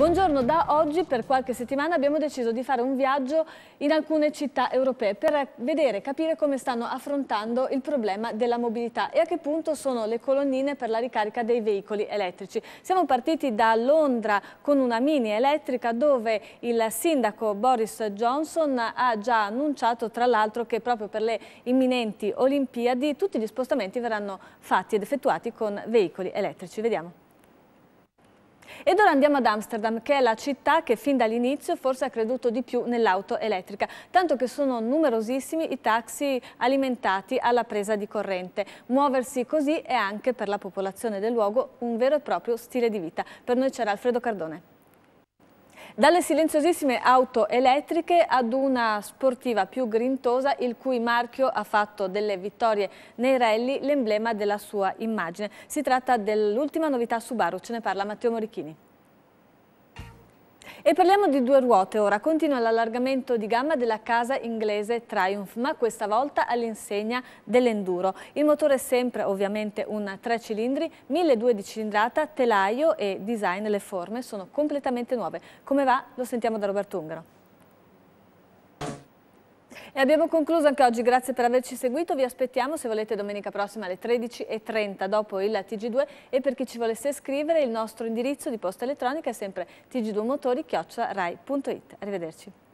Buongiorno, da oggi per qualche settimana abbiamo deciso di fare un viaggio in alcune città europee per vedere capire come stanno affrontando il problema della mobilità e a che punto sono le colonnine per la ricarica dei veicoli elettrici. Siamo partiti da Londra con una mini elettrica dove il sindaco Boris Johnson ha già annunciato tra l'altro che proprio per le imminenti Olimpiadi tutti gli spostamenti verranno fatti ed effettuati con veicoli elettrici. Vediamo. Ed ora andiamo ad Amsterdam, che è la città che fin dall'inizio forse ha creduto di più nell'auto elettrica, tanto che sono numerosissimi i taxi alimentati alla presa di corrente. Muoversi così è anche per la popolazione del luogo un vero e proprio stile di vita. Per noi c'era Alfredo Cardone. Dalle silenziosissime auto elettriche ad una sportiva più grintosa il cui marchio ha fatto delle vittorie nei rally l'emblema della sua immagine. Si tratta dell'ultima novità Subaru, ce ne parla Matteo Morichini. E parliamo di due ruote ora. Continua l'allargamento di gamma della casa inglese Triumph, ma questa volta all'insegna dell'enduro. Il motore è sempre ovviamente un 3 cilindri, 1.200 di cilindrata, telaio e design, le forme sono completamente nuove. Come va? Lo sentiamo da Roberto Ungaro. E abbiamo concluso anche oggi, grazie per averci seguito, vi aspettiamo se volete domenica prossima alle 13.30 dopo il TG2 e per chi ci volesse iscrivere il nostro indirizzo di posta elettronica è sempre tg2motori.rai.it. Arrivederci.